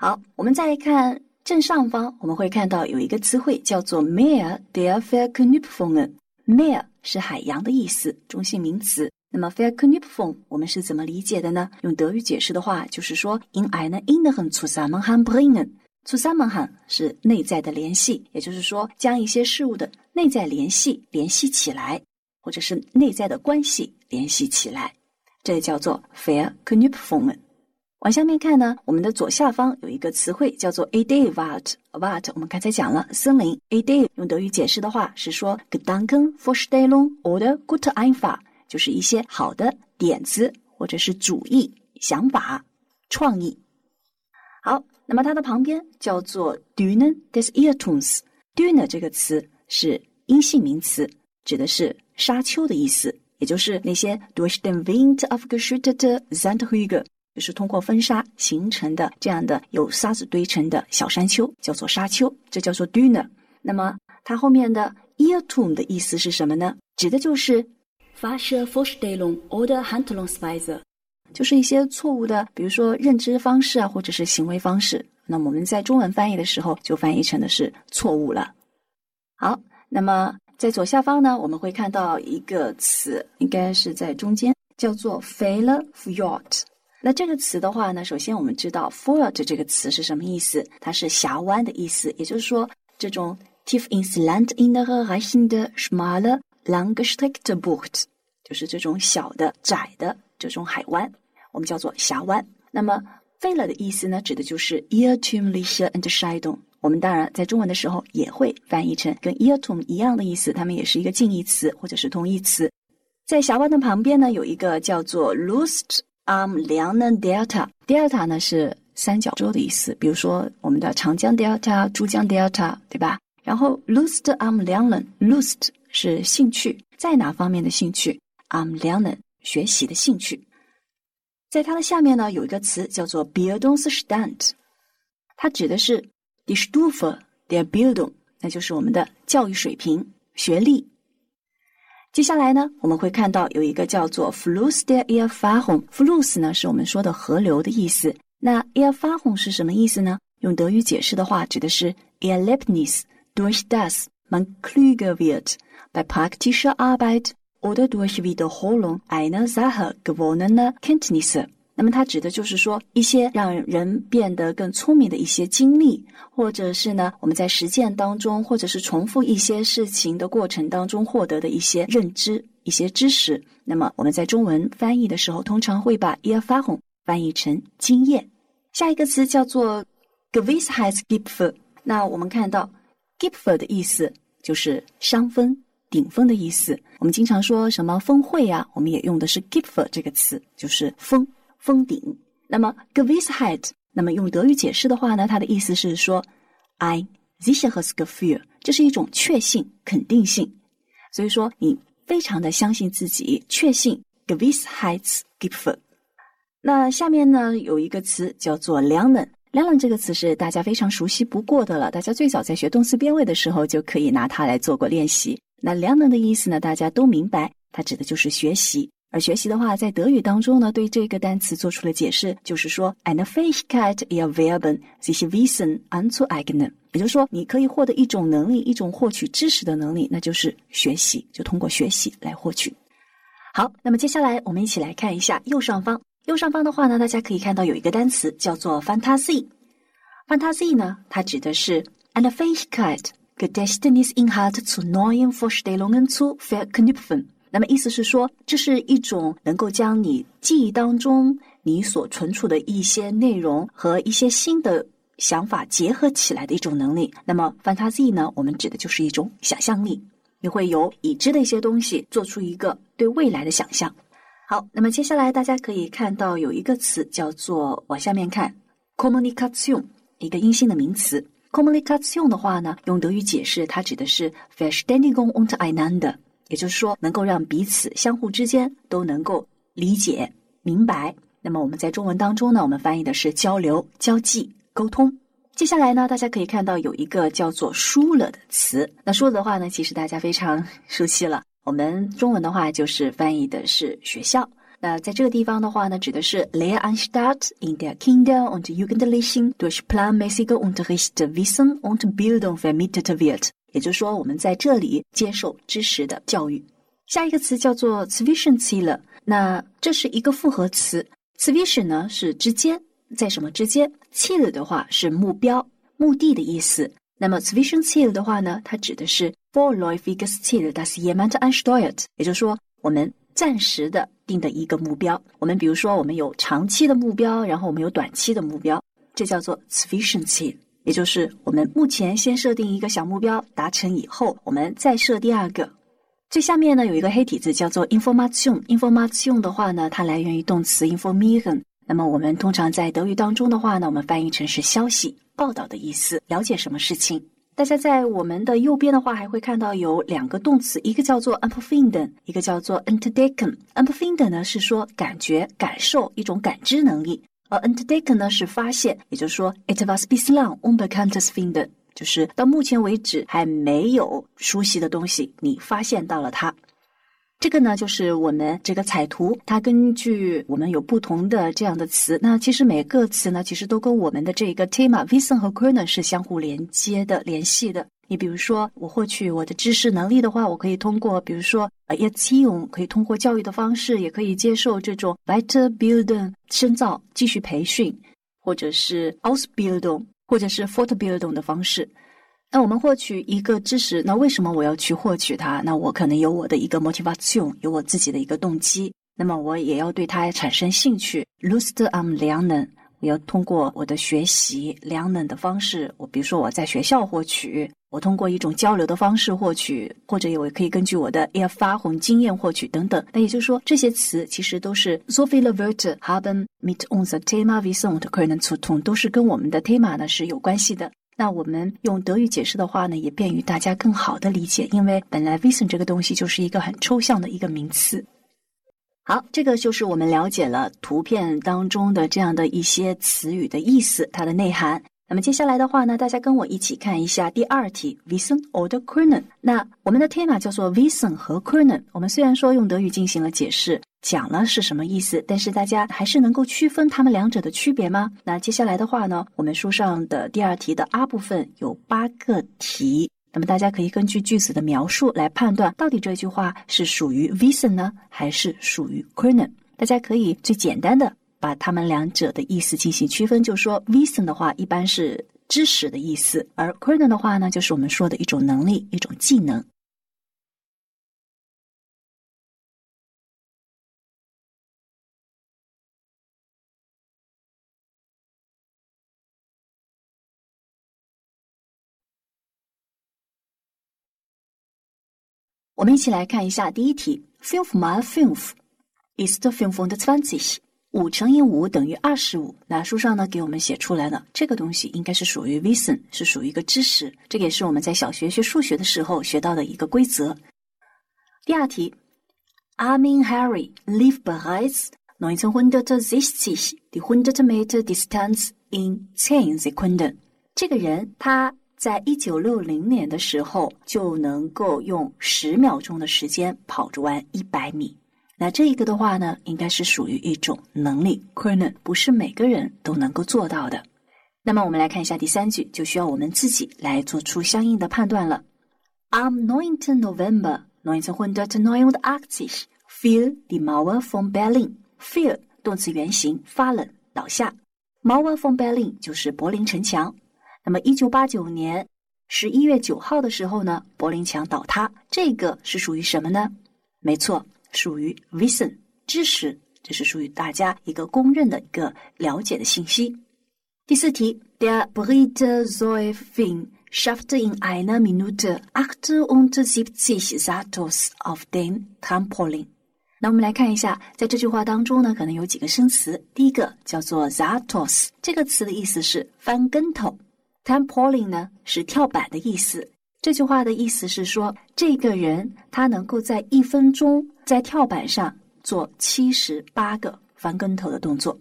好，我们再看正上方，我们会看到有一个词汇叫做 Meer der Verknüpfungen。Meer 是海洋的意思，中性名词。那么 Verknüpfung 我们是怎么理解的呢？用德语解释的话，就是说 in e i n e inneren Zusammenhang bringen。s u s a m a e n h a n 是内在的联系，也就是说将一些事物的内在联系联系起来，或者是内在的关系联系起来，这叫做 f a i r c k n ü p f u n g e n 往下面看呢，我们的左下方有一个词汇叫做 a d e y about about。我们刚才讲了森林 a d e y 用德语解释的话是说 gänken für s t e l u n g oder gute einfa，就是一些好的点子或者是主意、想法、创意。好，那么它的旁边叫做 dun e d e s i r t u n e s d u n e 这个词是阴性名词，指的是沙丘的意思，也就是那些 durch den wind of geschützte sandhügel。是通过风沙形成的这样的有沙子堆成的小山丘，叫做沙丘，这叫做 dune。那么它后面的 e a r t o m 的意思是什么呢？指的就是 f f a s s o o r e l h h a n t 射 l o n s p i s e r 就是一些错误的，比如说认知方式啊，或者是行为方式。那我们在中文翻译的时候就翻译成的是错误了。好，那么在左下方呢，我们会看到一个词，应该是在中间，叫做 failure fault。那这个词的话呢，首先我们知道 f o r d 这个词是什么意思？它是峡湾的意思，也就是说，这种 “tief ins Land in der reichende schmale l o n g e s t r e c k e r b u c h t 就是这种小的、窄的这种海湾，我们叫做峡湾。那么 f j i l e 的意思呢，指的就是 “Eartumliche und s c h i d o n 我们当然在中文的时候也会翻译成跟 “Eartum” 一样的意思，它们也是一个近义词或者是同义词。在峡湾的旁边呢，有一个叫做 l o s t Am l e a n e n Delta，Delta 呢是三角洲的意思，比如说我们的长江 Delta、珠江 Delta，对吧？然后，lust Am l e a n e n l u s t 是兴趣，在哪方面的兴趣？Am l e a n e n 学习的兴趣，在它的下面呢有一个词叫做 Bildungstand，它指的是 d s e h d u f e r der Bildung，那就是我们的教育水平、学历。接下来呢，我们会看到有一个叫做 Fluss der e r f a h o n g Fluss 呢是我们说的河流的意思。那 e r f a h o n g 是什么意思呢？用德语解释的话，指的是 e l e b n s durch das man kluger wird bei praktischer Arbeit oder durch wiederholung einer sache gewonnene kenntnisse。那么它指的就是说一些让人变得更聪明的一些经历，或者是呢我们在实践当中，或者是重复一些事情的过程当中获得的一些认知、一些知识。那么我们在中文翻译的时候，通常会把 e a r p h o n 翻译成经验。下一个词叫做 g r e a e s t high s g i p f e r 那我们看到 g i p f e r 的意思就是伤风、顶峰的意思。我们经常说什么峰会呀，我们也用的是 g i p f e r 这个词，就是峰。封顶。那么，Gewissheit，那么用德语解释的话呢，它的意思是说，I this has a f e a l 这是一种确信、肯定性。所以说，你非常的相信自己，确信 Gewissheit's Gefühl。那下面呢，有一个词叫做 Lernen。Lernen 这个词是大家非常熟悉不过的了，大家最早在学动词变位的时候就可以拿它来做过练习。那 Lernen 的意思呢，大家都明白，它指的就是学习。而学习的话，在德语当中呢，对这个单词做出了解释就是说，"Anfahigkeit" ihr Verb diese Vision anzueignen，也就是说，你可以获得一种能力，一种获取知识的能力，那就是学习，就通过学习来获取。好，那么接下来我们一起来看一下右上方。右上方的话呢，大家可以看到有一个单词叫做 "Fantasy"。"Fantasy" 呢，它指的是 "Anfahigkeit" Gedächtnis i n h a r t e zu neuen Vorstellungen zu verknüpfen。那么意思是说，这是一种能够将你记忆当中你所存储的一些内容和一些新的想法结合起来的一种能力。那么，fantasy 呢？我们指的就是一种想象力，你会由已知的一些东西做出一个对未来的想象。好，那么接下来大家可以看到有一个词叫做“往下面看 c o m m u n i c a t i o n 一个阴性的名词。c o m m u n i c a t i o n 的话呢，用德语解释，它指的是 “Verständigung untereinander”。也就是说能够让彼此相互之间都能够理解明白那么我们在中文当中呢我们翻译的是交流交际沟通接下来呢大家可以看到有一个叫做输了的词那输了的话呢其实大家非常 熟悉了我们中文的话就是翻译的是学校那在这个地方的话呢指的是 l e a n star in t e r k i n d o m onto u conditioned plan m e s s g i n n t o h i s t t a v i s m onto b i l d on familiar d e i e t 也就是说，我们在这里接受知识的教育。下一个词叫做 s v i s i e n "tile"。那这是一个复合词。s v i s i e n 呢是之间，在什么之间？h i l e 的话是目标、目的的意思。那么 s v i s i e n tile" 的话呢，它指的是 "for life" o f i r e s tile" "das jemand anstellt"。也就是说，我们暂时的定的一个目标。我们比如说，我们有长期的目标，然后我们有短期的目标，这叫做 s v i s i e n tile"。也就是我们目前先设定一个小目标，达成以后，我们再设第二个。最下面呢有一个黑体字，叫做 information。information 的话呢，它来源于动词 information。那么我们通常在德语当中的话呢，我们翻译成是消息、报道的意思，了解什么事情。大家在我们的右边的话还会看到有两个动词，一个叫做 empfinden，一个叫做 entdecken。empfinden 呢是说感觉、感受一种感知能力。而 entdecken 呢是发现，也就是说，it was bislang unbekanntes finden，就是到目前为止还没有熟悉的东西，你发现到了它。这个呢就是我们这个彩图，它根据我们有不同的这样的词。那其实每个词呢，其实都跟我们的这个 thema v i s i o n 和 c e r n e n 是相互连接的、联系的。你比如说，我获取我的知识能力的话，我可以通过，比如说呃，d u c o 可以通过教育的方式，也可以接受这种 b e t e r b i l d i n g 深造、继续培训，或者是 o u s b u i l d i n g 或者是 f o r t b i l d i n g 的方式。那我们获取一个知识，那为什么我要去获取它？那我可能有我的一个 motivation，有我自己的一个动机。那么我也要对它产生兴趣，lust am Lernen。我要通过我的学习 Lernen 的方式，我比如说我在学校获取。我通过一种交流的方式获取，或者有我可以根据我的耳发红经验获取等等。那也就是说，这些词其实都是 sofia v e r t haben mit on the Thema wissen und können zusammen，都是跟我们的 Thema 呢是有关系的。那我们用德语解释的话呢，也便于大家更好的理解，因为本来 wissen 这个东西就是一个很抽象的一个名词。好，这个就是我们了解了图片当中的这样的一些词语的意思，它的内涵。那么接下来的话呢，大家跟我一起看一下第二题，vision oder können。那我们的テーマ叫做 vision 和 können。我们虽然说用德语进行了解释，讲了是什么意思，但是大家还是能够区分它们两者的区别吗？那接下来的话呢，我们书上的第二题的 R 部分有八个题，那么大家可以根据句子的描述来判断，到底这句话是属于 vision 呢，还是属于 können？大家可以最简单的。把它们两者的意思进行区分，就说，vision 的话一般是知识的意思，而 c r n e r n 的话呢，就是我们说的一种能力、一种技能。我们一起来看一下第一题：film f o film is the film f o m the twenties. 五乘以五等于二十五。那书上呢，给我们写出来了，这个东西应该是属于 vision，是属于一个知识。这也是我们在小学学数学的时候学到的一个规则。第二题，Amin Harry l i v e besides n e hundredth h i s is the hundred meter distance in ten s e c o n d 这个人他在一九六零年的时候就能够用十秒钟的时间跑着完一百米。那这一个的话呢，应该是属于一种能力 e n 不是每个人都能够做到的。那么我们来看一下第三句，就需要我们自己来做出相应的判断了。I'm noing t e November, noing to Hundertneunundachtzig, fell the Maoer from Berlin. Fell 动词原形，fallen 倒下。Mauer from Berlin 就是柏林城墙。那么一九八九年十一月九号的时候呢，柏林墙倒塌，这个是属于什么呢？没错。属于 vision 知识，这是属于大家一个公认的一个了解的信息。第四题，der brit Zoe Finn schaffte in einer Minute achtundsiebzig Satos auf den Trampolin。那我们来看一下，在这句话当中呢，可能有几个生词。第一个叫做 Satos，这个词的意思是翻跟头。Trampolin 呢是跳板的意思。这句话的意思是说，这个人他能够在一分钟。在跳板上做七十八个翻跟头的动作，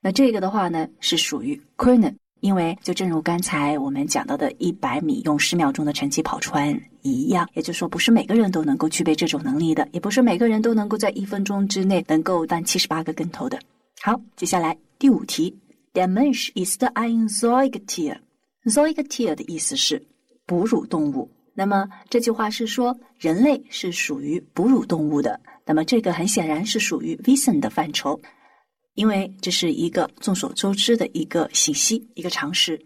那这个的话呢是属于困难，因为就正如刚才我们讲到的，一百米用十秒钟的成绩跑穿一样，也就是说不是每个人都能够具备这种能力的，也不是每个人都能够在一分钟之内能够翻七十八个跟头的。好，接下来第五题，Dimens is the an zoigter，zoigter 的意思是哺乳动物。那么这句话是说，人类是属于哺乳动物的。那么这个很显然是属于 vision 的范畴，因为这是一个众所周知的一个信息，一个常识。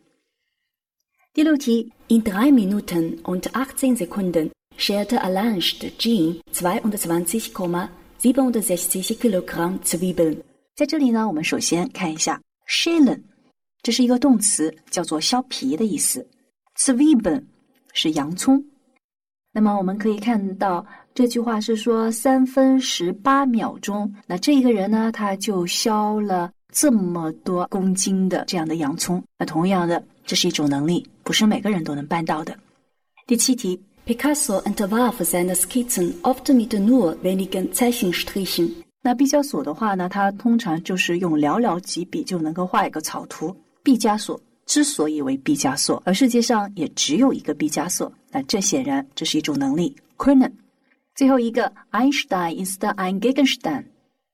第六题，in drei Minuten und achtzehn Sekunden s h a r e t a ein langes Jean zwei und zwanzig Komma siebenundsechzig Kilogramm z w i e n 在这里呢，我们首先看一下 shalen，l 这是一个动词，叫做削皮的意思。zwei i 本。是洋葱。那么我们可以看到这句话是说三分十八秒钟。那这一个人呢，他就削了这么多公斤的这样的洋葱。那同样的，这是一种能力，不是每个人都能办到的。第七题，Picasso a n t v a r f seine Skizzen oft mit nur wenigen Zeichen streichen。那毕加索的话呢，他通常就是用寥寥几笔就能够画一个草图。毕加索。之所以为毕加索，而世界上也只有一个毕加索，那这显然这是一种能力。Quinnen，最后一个，Einstein ist ein e Gegenstein。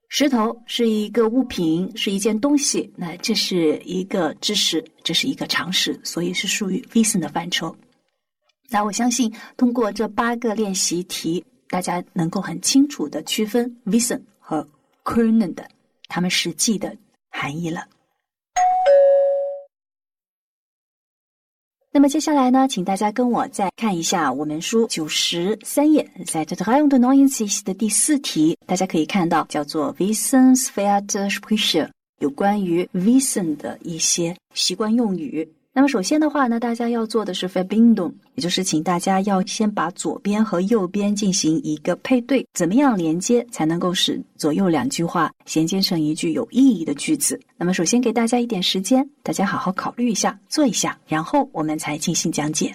石头是一个物品，是一件东西，那这是一个知识，这是一个常识，所以是属于 vision 的范畴。那我相信通过这八个练习题，大家能够很清楚的区分 vision 和 q u i n e n 的它们实际的含义了。那么接下来呢，请大家跟我再看一下我们书九十三页在 trying o n o w e n g i s 的第四题，大家可以看到叫做 v e s s e n s for the s p r e c h 有关于 v e s s e n 的一些习惯用语。那么首先的话呢，大家要做的是 f i b i n d c c 也就是请大家要先把左边和右边进行一个配对，怎么样连接才能够使左右两句话衔接成一句有意义的句子？那么首先给大家一点时间，大家好好考虑一下，做一下，然后我们才进行讲解。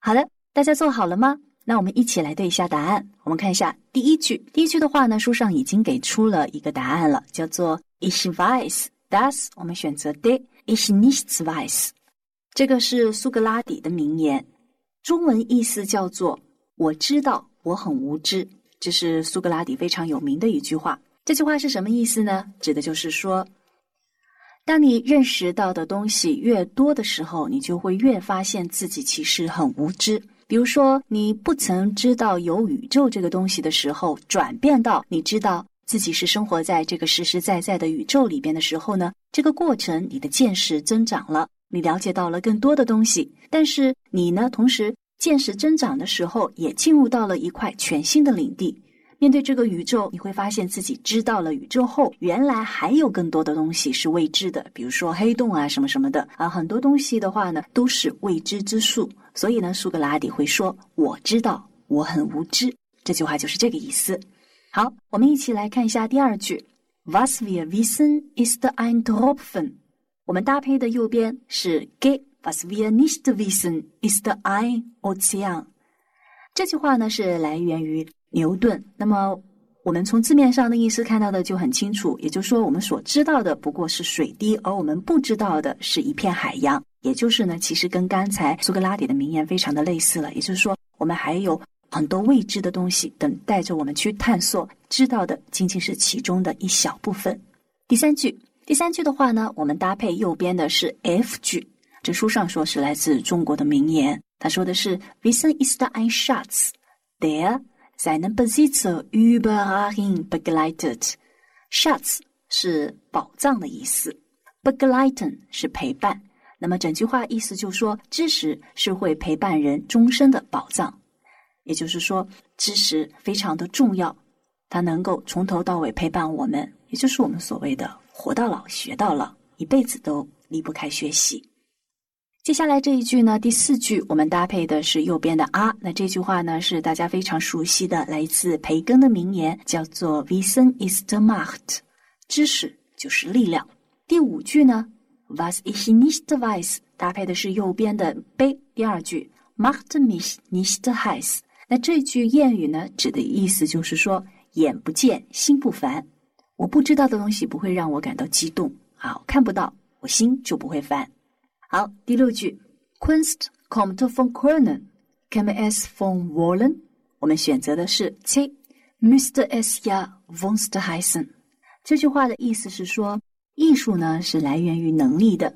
好了，大家做好了吗？那我们一起来对一下答案。我们看一下第一句，第一句的话呢，书上已经给出了一个答案了，叫做 “Is w i s e d h u s 我们选择 D，“Is this w i s e 这个是苏格拉底的名言，中文意思叫做“我知道我很无知”，这是苏格拉底非常有名的一句话。这句话是什么意思呢？指的就是说，当你认识到的东西越多的时候，你就会越发现自己其实很无知。比如说，你不曾知道有宇宙这个东西的时候，转变到你知道自己是生活在这个实实在在的宇宙里边的时候呢，这个过程你的见识增长了，你了解到了更多的东西。但是你呢，同时见识增长的时候，也进入到了一块全新的领地。面对这个宇宙，你会发现自己知道了宇宙后，原来还有更多的东西是未知的，比如说黑洞啊，什么什么的啊，很多东西的话呢，都是未知之数。所以呢，苏格拉底会说：“我知道我很无知。”这句话就是这个意思。好，我们一起来看一下第二句：“Was wir wissen ist ein Tropfen。”我们搭配的右边是“ g 给 ”，“Was wir nicht wissen ist ein Ozean。”这句话呢是来源于牛顿。那么我们从字面上的意思看到的就很清楚，也就是说，我们所知道的不过是水滴，而我们不知道的是一片海洋。也就是呢，其实跟刚才苏格拉底的名言非常的类似了。也就是说，我们还有很多未知的东西等待着我们去探索，知道的仅仅是其中的一小部分。第三句，第三句的话呢，我们搭配右边的是 F 句。这书上说是来自中国的名言，他说的是 “Visen ist ein Schatz, der seine Besitzer ü b e r a l l i n begleitet。”Schatz 是宝藏的意思，begleiten 是陪伴。那么整句话意思就说，知识是会陪伴人终身的宝藏，也就是说，知识非常的重要，它能够从头到尾陪伴我们，也就是我们所谓的“活到老，学到老”，一辈子都离不开学习。接下来这一句呢，第四句我们搭配的是右边的啊，那这句话呢是大家非常熟悉的，来自培根的名言，叫做 w i s d o n is the mark”，知识就是力量。第五句呢？was ich nicht weiß，搭配的是右边的第二句，machte mich nicht heiß。那这句谚语呢，指的意思就是说，眼不见心不烦。我不知道的东西不会让我感到激动，好，看不到，我心就不会烦。好，第六句，quint kommt von k ö r n e n kam es von Wallen。我们选择的是 c m r s e s ja v o n s t h a i s e n 这句话的意思是说。艺术呢是来源于能力的，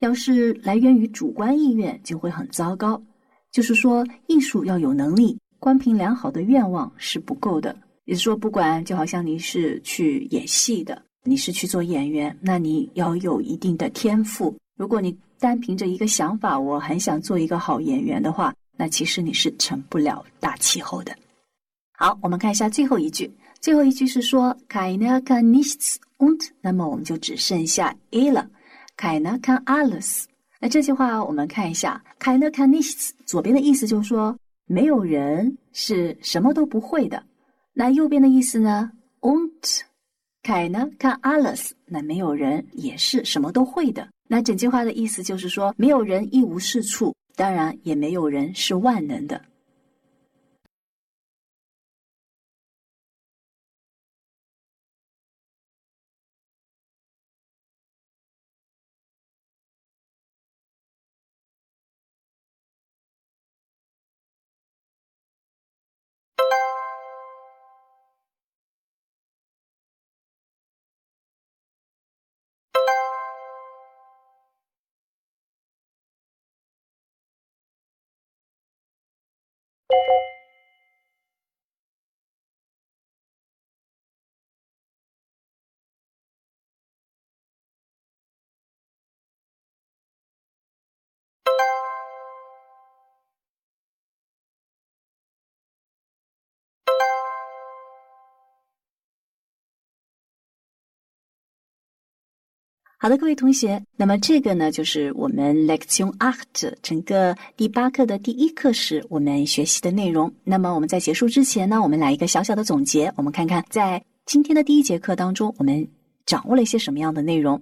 要是来源于主观意愿就会很糟糕。就是说，艺术要有能力，光凭良好的愿望是不够的。也就是说，不管就好像你是去演戏的，你是去做演员，那你要有一定的天赋。如果你单凭着一个想法，我很想做一个好演员的话，那其实你是成不了大气候的。好，我们看一下最后一句。最后一句是说 c a n a k a n i s t s w n t 那么我们就只剩下 a 了。c a n a k a n s a l a s 那这句话我们看一下 c a n a k a n i s t s 左边的意思就是说没有人是什么都不会的，那右边的意思呢 w o n t c a n a k a n s a l a s 那没有人也是什么都会的。那整句话的意思就是说，没有人一无是处，当然也没有人是万能的。Thank you. 好的，各位同学，那么这个呢，就是我们《l e c t u r e a r t 整个第八课的第一课时我们学习的内容。那么我们在结束之前呢，我们来一个小小的总结，我们看看在今天的第一节课当中，我们掌握了一些什么样的内容。